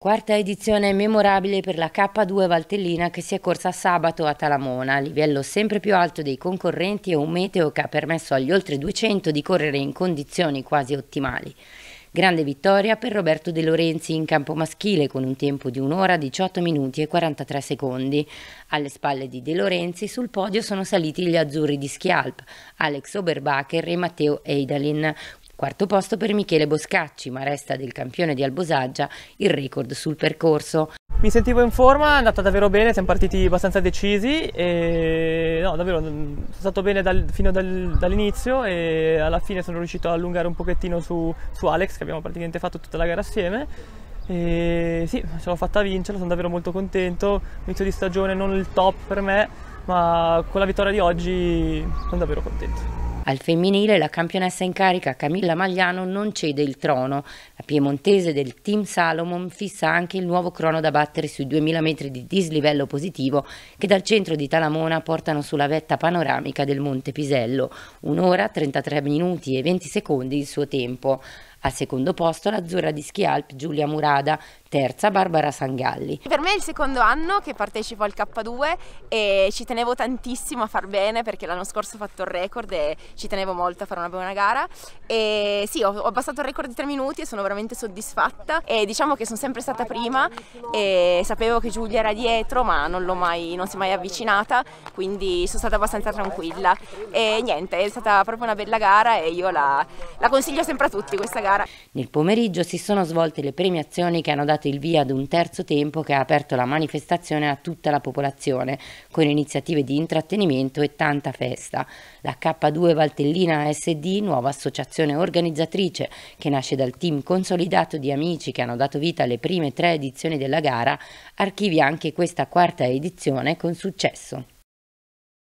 Quarta edizione memorabile per la K2 Valtellina che si è corsa sabato a Talamona, livello sempre più alto dei concorrenti e un meteo che ha permesso agli oltre 200 di correre in condizioni quasi ottimali. Grande vittoria per Roberto De Lorenzi in campo maschile con un tempo di 1 ora 18 minuti e 43 secondi. Alle spalle di De Lorenzi sul podio sono saliti gli azzurri di Schialp, Alex Oberbacher e Matteo Eidalin, Quarto posto per Michele Boscacci, ma resta del campione di Albosaggia il record sul percorso. Mi sentivo in forma, è andata davvero bene, siamo partiti abbastanza decisi e no, davvero mm, sono stato bene dal, fino dal, dall'inizio e alla fine sono riuscito a allungare un pochettino su, su Alex che abbiamo praticamente fatto tutta la gara assieme e sì, ce l'ho fatta vincere, sono davvero molto contento, inizio di stagione non il top per me, ma con la vittoria di oggi sono davvero contento. Al femminile la campionessa in carica Camilla Magliano non cede il trono. La piemontese del team Salomon fissa anche il nuovo crono da battere sui 2000 metri di dislivello positivo che dal centro di Talamona portano sulla vetta panoramica del Monte Pisello. Un'ora, 33 minuti e 20 secondi il suo tempo. Al secondo posto l'azzurra di Ski Alp Giulia Murada, terza Barbara Sangalli. Per me è il secondo anno che partecipo al K2 e ci tenevo tantissimo a far bene perché l'anno scorso ho fatto il record e ci tenevo molto a fare una buona gara e sì ho, abbassato il record di tre minuti e sono veramente soddisfatta e diciamo che sono sempre stata prima e sapevo che Giulia era dietro ma non mai, non si è mai avvicinata quindi sono stata abbastanza tranquilla e niente è stata proprio una bella gara e io la, la consiglio sempre a tutti questa gara gara. Nel pomeriggio si sono svolte le premiazioni che hanno dato il via ad un terzo tempo che ha aperto la manifestazione a tutta la popolazione, con iniziative di intrattenimento e tanta festa. La K2 Valtellina SD, nuova associazione organizzatrice che nasce dal team consolidato di amici che hanno dato vita alle prime tre edizioni della gara, archivia anche questa quarta edizione con successo.